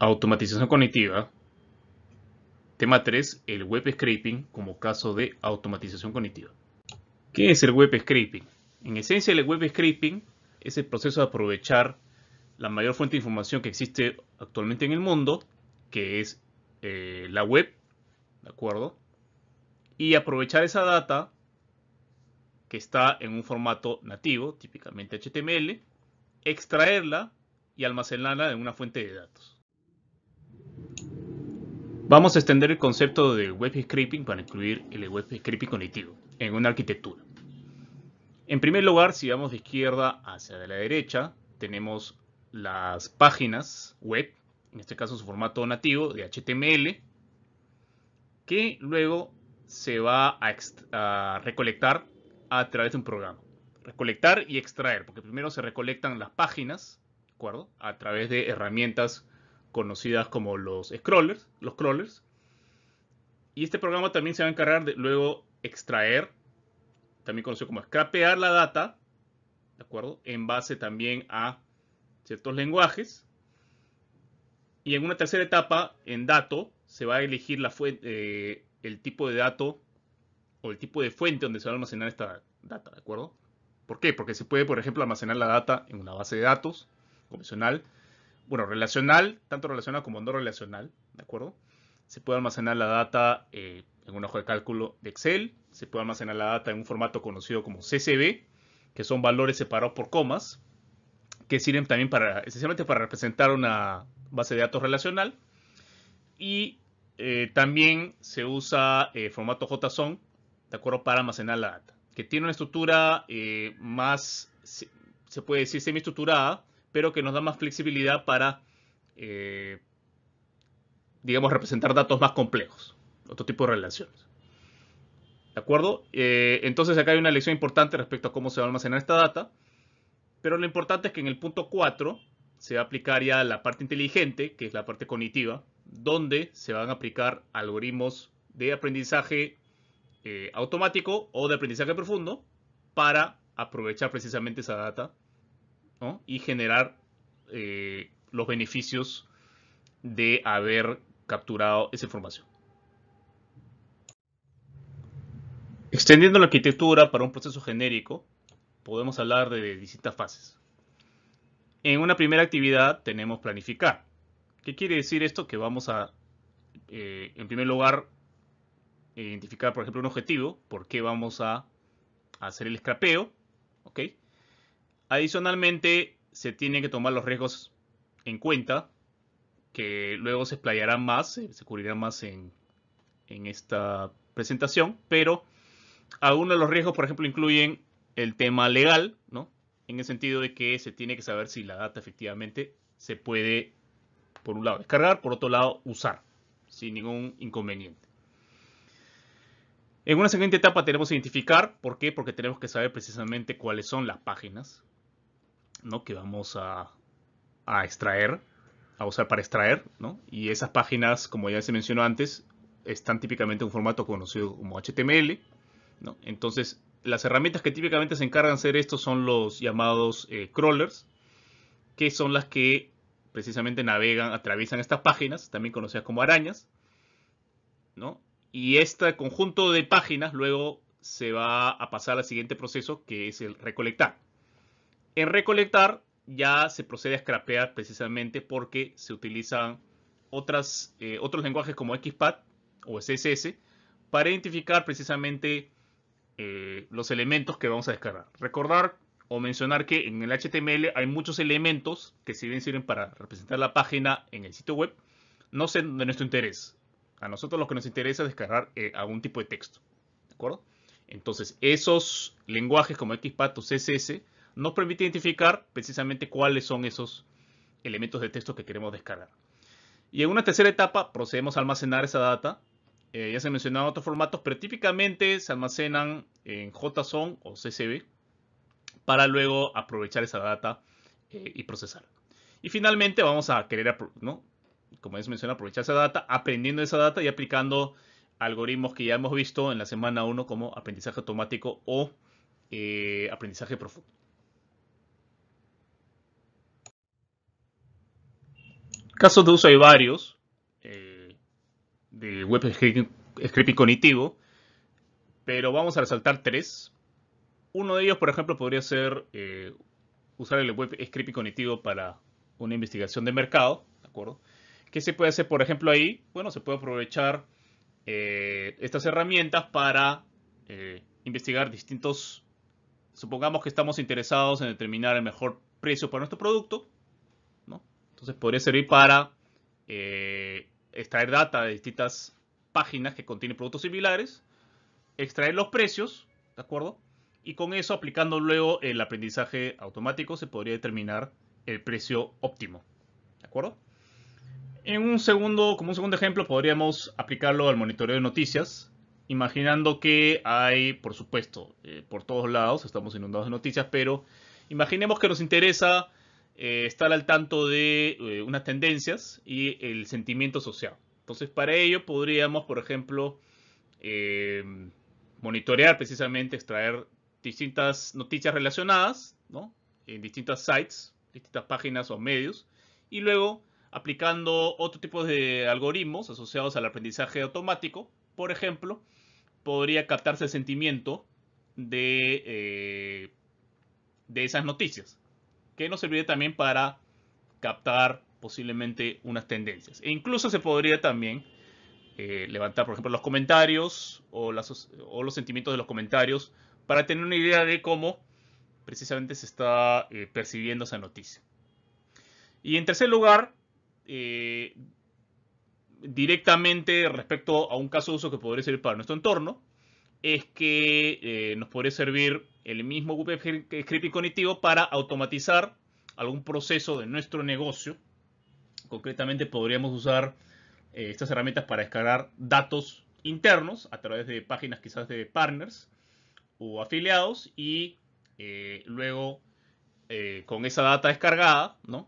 Automatización cognitiva. Tema 3. El web scraping como caso de automatización cognitiva. ¿Qué es el web scraping? En esencia, el web scraping es el proceso de aprovechar la mayor fuente de información que existe actualmente en el mundo, que es eh, la web, ¿de acuerdo? Y aprovechar esa data que está en un formato nativo, típicamente HTML, extraerla y almacenarla en una fuente de datos. Vamos a extender el concepto de web scraping para incluir el web scraping cognitivo en una arquitectura. En primer lugar, si vamos de izquierda hacia la derecha, tenemos las páginas web, en este caso su formato nativo de HTML, que luego se va a, a recolectar a través de un programa. Recolectar y extraer, porque primero se recolectan las páginas, ¿de acuerdo? A través de herramientas conocidas como los scrollers, los crawlers. Y este programa también se va a encargar de luego extraer, también conocido como scrapear la data, ¿de acuerdo? En base también a ciertos lenguajes. Y en una tercera etapa, en dato, se va a elegir la fuente, eh, el tipo de dato o el tipo de fuente donde se va a almacenar esta data, ¿de acuerdo? ¿Por qué? Porque se puede, por ejemplo, almacenar la data en una base de datos convencional, bueno, relacional, tanto relacional como no relacional, ¿de acuerdo? Se puede almacenar la data eh, en un hoja de cálculo de Excel, se puede almacenar la data en un formato conocido como CCB, que son valores separados por comas, que sirven también para, esencialmente para representar una base de datos relacional. Y eh, también se usa eh, formato JSON, ¿de acuerdo? Para almacenar la data, que tiene una estructura más, se puede decir semiestructurada, pero que nos da más flexibilidad para, eh, digamos, representar datos más complejos, otro tipo de relaciones. ¿De acuerdo? Eh, entonces acá hay una lección importante respecto a cómo se va a almacenar esta data, pero lo importante es que en el punto 4 se va a aplicar ya la parte inteligente, que es la parte cognitiva, donde se van a aplicar algoritmos de aprendizaje eh, automático o de aprendizaje profundo para aprovechar precisamente esa data y generar eh, los beneficios de haber capturado esa información. Extendiendo la arquitectura para un proceso genérico, podemos hablar de distintas fases. En una primera actividad tenemos planificar. ¿Qué quiere decir esto? Que vamos a, eh, en primer lugar, identificar, por ejemplo, un objetivo, por qué vamos a hacer el scrapeo, ¿ok? Adicionalmente, se tienen que tomar los riesgos en cuenta, que luego se explayarán más, se cubrirán más en, en esta presentación, pero algunos de los riesgos, por ejemplo, incluyen el tema legal, ¿no? En el sentido de que se tiene que saber si la data efectivamente se puede, por un lado, descargar, por otro lado, usar, sin ningún inconveniente. En una siguiente etapa tenemos que identificar, ¿por qué? Porque tenemos que saber precisamente cuáles son las páginas que vamos a, extraer, a usar para extraer, ¿no? Y esas páginas, como ya se mencionó antes, están típicamente en un formato conocido como HTML, Entonces, las herramientas que típicamente se encargan de hacer esto son los llamados eh, crawlers, que son las que precisamente navegan, atraviesan estas páginas, también conocidas como arañas, Y este conjunto de páginas luego se va a pasar al siguiente proceso, que es el recolectar. En recolectar ya se procede a scrapear precisamente porque se utilizan eh, otros lenguajes como XPath o CSS para identificar precisamente eh, los elementos que vamos a descargar. Recordar o mencionar que en el HTML hay muchos elementos que si bien sirven para representar la página en el sitio web, no son de nuestro interés. A nosotros lo que nos interesa es descargar eh, algún tipo de texto. ¿De acuerdo? Entonces, esos lenguajes como XPath o CSS nos permite identificar precisamente cuáles son esos elementos de texto que queremos descargar. Y en una tercera etapa procedemos a almacenar esa data. Eh, ya se mencionaron otros formatos, pero típicamente se almacenan en JSON o CSV para luego aprovechar esa data eh, y procesar. Y finalmente vamos a querer, ¿no? como se mencionó, aprovechar esa data, aprendiendo esa data y aplicando algoritmos que ya hemos visto en la semana 1 como aprendizaje automático o eh, aprendizaje profundo. Casos de uso hay varios eh, de web scripting, cognitivo, pero vamos a resaltar tres. Uno de ellos, por ejemplo, podría ser eh, usar el web scripting cognitivo para una investigación de mercado, ¿de acuerdo? ¿Qué se puede hacer, por ejemplo, ahí? Bueno, se puede aprovechar eh, estas herramientas para investigar distintos... Supongamos que estamos interesados en determinar el mejor precio para nuestro producto. Entonces podría servir para eh, extraer data de distintas páginas que contienen productos similares, extraer los precios, ¿de acuerdo? Y con eso, aplicando luego el aprendizaje automático, se podría determinar el precio óptimo, ¿de acuerdo? En un segundo, como un segundo ejemplo, podríamos aplicarlo al monitoreo de noticias, imaginando que hay, por supuesto, eh, por todos lados, estamos inundados de noticias, pero imaginemos que nos interesa eh, estar al tanto de eh, unas tendencias y el sentimiento social. Entonces, para ello podríamos, por ejemplo, eh, monitorear precisamente, extraer distintas noticias relacionadas, ¿no? En distintas sites, distintas páginas o medios, y luego aplicando otro tipo de algoritmos asociados al aprendizaje automático, por ejemplo, podría captarse el sentimiento de, de esas noticias que nos serviría también para captar posiblemente unas tendencias. E incluso se podría también eh, levantar, por ejemplo, los comentarios o, los sentimientos de los comentarios para tener una idea de cómo precisamente se está eh, percibiendo esa noticia. Y en tercer lugar, eh, directamente respecto a un caso de uso que podría servir para nuestro entorno, es que nos podría servir el mismo scripting cognitivo para automatizar algún proceso de nuestro negocio. Concretamente podríamos usar eh, estas herramientas para descargar datos internos a través de páginas quizás de partners o afiliados y eh, luego eh, con esa data descargada, ¿no?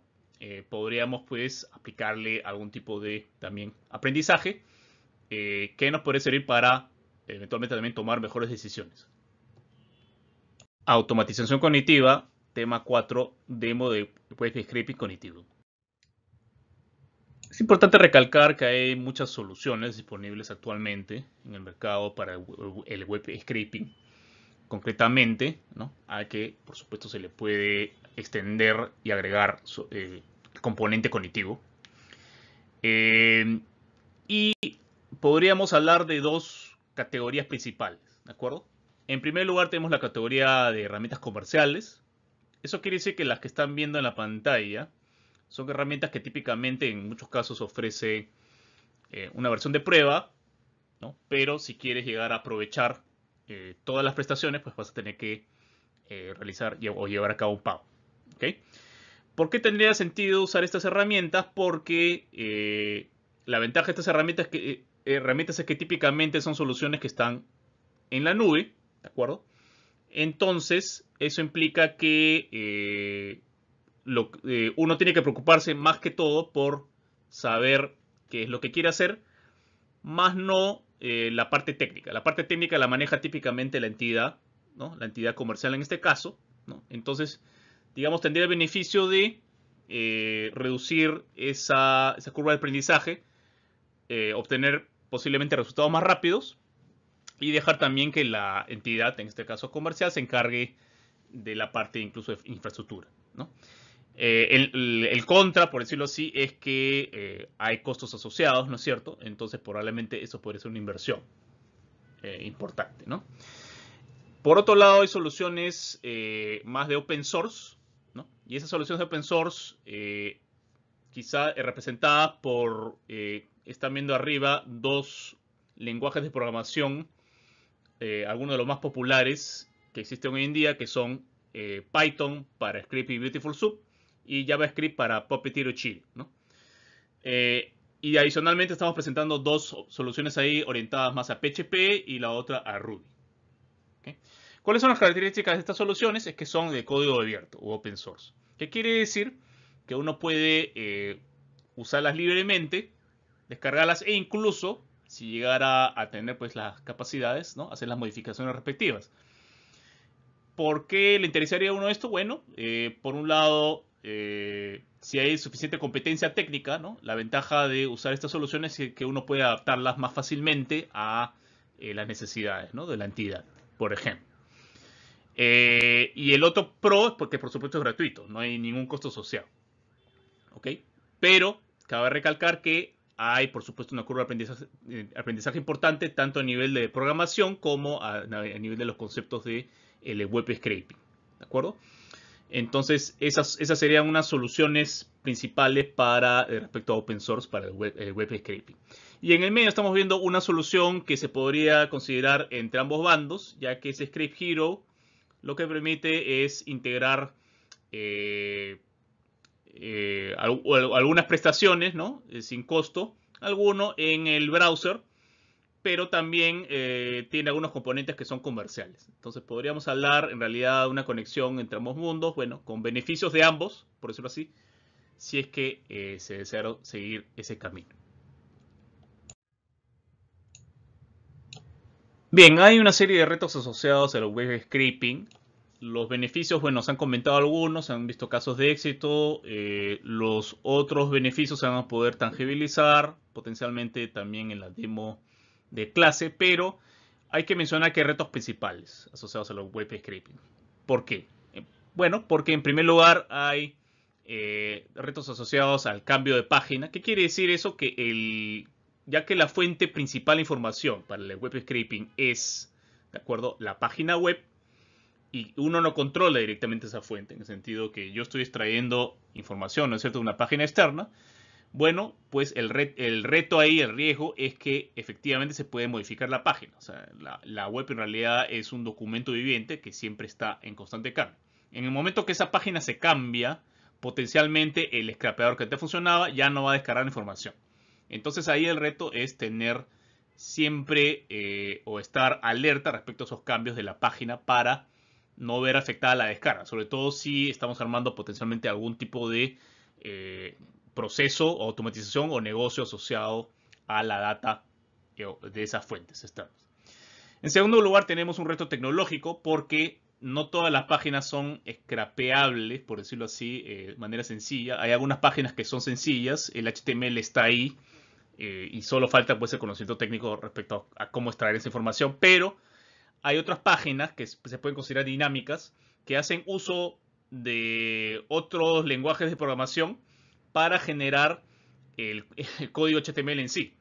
podríamos pues aplicarle algún tipo de también aprendizaje que nos puede servir para eventualmente también tomar mejores decisiones. Automatización cognitiva, tema 4, demo de web scraping cognitivo. Es importante recalcar que hay muchas soluciones disponibles actualmente en el mercado para el web scraping. Concretamente, ¿no? a que por supuesto se le puede extender y agregar eh, componente cognitivo. Eh, y podríamos hablar de dos categorías principales, ¿de acuerdo? En primer lugar tenemos la categoría de herramientas comerciales. Eso quiere decir que las que están viendo en la pantalla son herramientas que típicamente en muchos casos ofrece eh, una versión de prueba, pero si quieres llegar a aprovechar eh, todas las prestaciones, pues vas a tener que eh, realizar o llevar a cabo un pago. ¿Por qué tendría sentido usar estas herramientas? Porque la ventaja de estas herramientas herramientas es que típicamente son soluciones que están en la nube ¿de acuerdo? Entonces, eso implica que eh, lo, eh, uno tiene que preocuparse más que todo por saber qué es lo que quiere hacer, más no eh, la parte técnica. La parte técnica la maneja típicamente la entidad, la entidad comercial en este caso. Entonces, digamos, tendría el beneficio de reducir esa, curva de aprendizaje, obtener posiblemente resultados más rápidos, y dejar también que la entidad, en este caso comercial, se encargue de la parte incluso de infraestructura. Eh, el, contra, por decirlo así, es que eh, hay costos asociados, ¿no es cierto? Entonces probablemente eso podría ser una inversión eh, importante, Por otro lado, hay soluciones más de open source, ¿no? Y esas soluciones de open source, quizá representadas por, están viendo arriba, dos lenguajes de programación eh, algunos de los más populares que existen hoy en día, que son eh, Python para Script y Beautiful Soup y JavaScript para Puppeteer o Chill. Eh, y adicionalmente estamos presentando dos soluciones ahí orientadas más a PHP y la otra a Ruby. ¿Cuáles son las características de estas soluciones? Es que son de código abierto o open source. ¿Qué quiere decir? Que uno puede usarlas libremente, descargarlas e incluso si llegara a tener pues las capacidades, ¿no? Hacer las modificaciones respectivas. ¿Por qué le interesaría a uno esto? Bueno, eh, por un lado, eh, si hay suficiente competencia técnica, La ventaja de usar estas soluciones es que uno puede adaptarlas más fácilmente a eh, las necesidades, De la entidad, por ejemplo. y el otro pro es porque por supuesto es gratuito, no hay ningún costo social. ¿Ok? Pero cabe recalcar que hay, por supuesto, una curva de eh, aprendizaje, importante, tanto a nivel de programación como a, nivel de los conceptos de el eh, web scraping. ¿De acuerdo? Entonces, esas, esas serían unas soluciones principales para eh, respecto a open source para el web, scraping. Y en el medio estamos viendo una solución que se podría considerar entre ambos bandos, ya que ese script Hero lo que permite es integrar eh, algunas prestaciones, ¿no? Eh, sin costo, alguno en el browser, pero también eh, tiene algunos componentes que son comerciales. Entonces podríamos hablar en realidad de una conexión entre ambos mundos, bueno, con beneficios de ambos, por decirlo así, si es que se desea seguir ese camino. Bien, hay una serie de retos asociados a los web scraping los beneficios, bueno, se han comentado algunos, se han visto casos de éxito, eh, los otros beneficios se van a poder tangibilizar, potencialmente también en la demo de clase, pero hay que mencionar que hay retos principales asociados a los web scraping. ¿Por qué? Eh, bueno, porque en primer lugar hay eh, retos asociados al cambio de página. ¿Qué quiere decir eso? Que el, ya que la fuente principal de información para el web scraping es, ¿de acuerdo? La página web, y uno no controla directamente esa fuente, en el sentido que yo estoy extrayendo información, ¿no es cierto?, de una página externa. Bueno, pues el, el reto ahí, el riesgo, es que efectivamente se puede modificar la página. O sea, la, web en realidad es un documento viviente que siempre está en constante cambio. En el momento que esa página se cambia, potencialmente el escrapeador que antes funcionaba ya no va a descargar la información. Entonces ahí el reto es tener siempre eh, o estar alerta respecto a esos cambios de la página para no ver afectada la descarga, sobre todo si estamos armando potencialmente algún tipo de eh, proceso automatización o negocio asociado a la data de esas fuentes externas. En segundo lugar, tenemos un reto tecnológico porque no todas las páginas son scrapeables, por decirlo así, eh, de manera sencilla. Hay algunas páginas que son sencillas, el HTML está ahí eh, y solo falta pues, el conocimiento técnico respecto a cómo extraer esa información, pero hay otras páginas que se pueden considerar dinámicas que hacen uso de otros lenguajes de programación para generar el, código HTML en sí.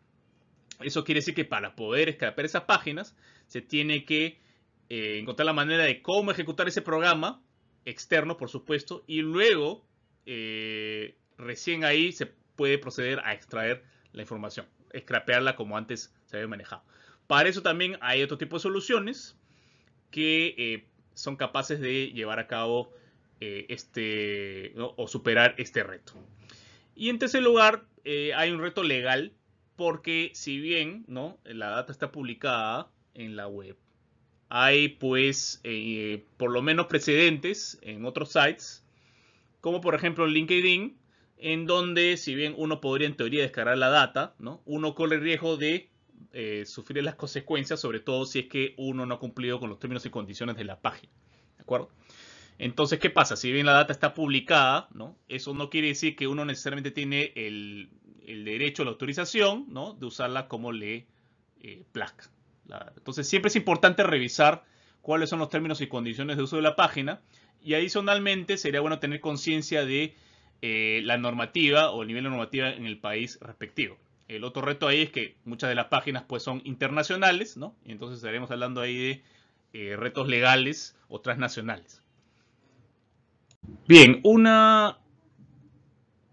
Eso quiere decir que para poder escapar esas páginas se tiene que eh, encontrar la manera de cómo ejecutar ese programa externo, por supuesto, y luego eh, recién ahí se puede proceder a extraer la información, escrapearla como antes se había manejado. Para eso también hay otro tipo de soluciones que eh, son capaces de llevar a cabo eh, este o superar este reto. Y en tercer lugar, eh, hay un reto legal porque si bien ¿no? la data está publicada en la web, hay pues por lo menos precedentes en otros sites, como por ejemplo LinkedIn, en donde si bien uno podría en teoría descargar la data, ¿no? uno corre el riesgo de eh, sufrir las consecuencias, sobre todo si es que uno no ha cumplido con los términos y condiciones de la página. ¿De acuerdo? Entonces, ¿qué pasa? Si bien la data está publicada, ¿no? Eso no quiere decir que uno necesariamente tiene el, derecho a la autorización, De usarla como le eh, plazca. entonces, siempre es importante revisar cuáles son los términos y condiciones de uso de la página. Y adicionalmente, sería bueno tener conciencia de eh, la normativa o el nivel de normativa en el país respectivo. El otro reto ahí es que muchas de las páginas pues son internacionales, ¿no? Entonces estaremos hablando ahí de eh, retos legales o transnacionales. Bien, una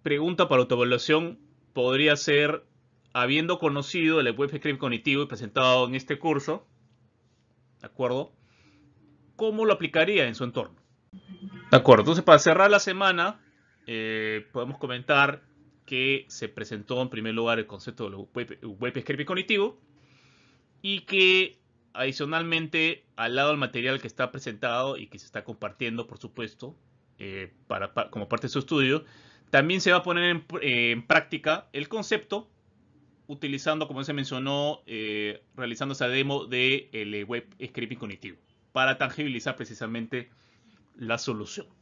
pregunta para autoevaluación podría ser, habiendo conocido el web script cognitivo y presentado en este curso, ¿de acuerdo? ¿Cómo lo aplicaría en su entorno? De acuerdo, entonces para cerrar la semana, eh, podemos comentar que se presentó en primer lugar el concepto de web, scripting cognitivo y que adicionalmente al lado del material que está presentado y que se está compartiendo, por supuesto, eh, para, como parte de su estudio, también se va a poner en, eh, práctica el concepto utilizando, como se mencionó, eh, realizando esa demo del de web scripting cognitivo para tangibilizar precisamente la solución.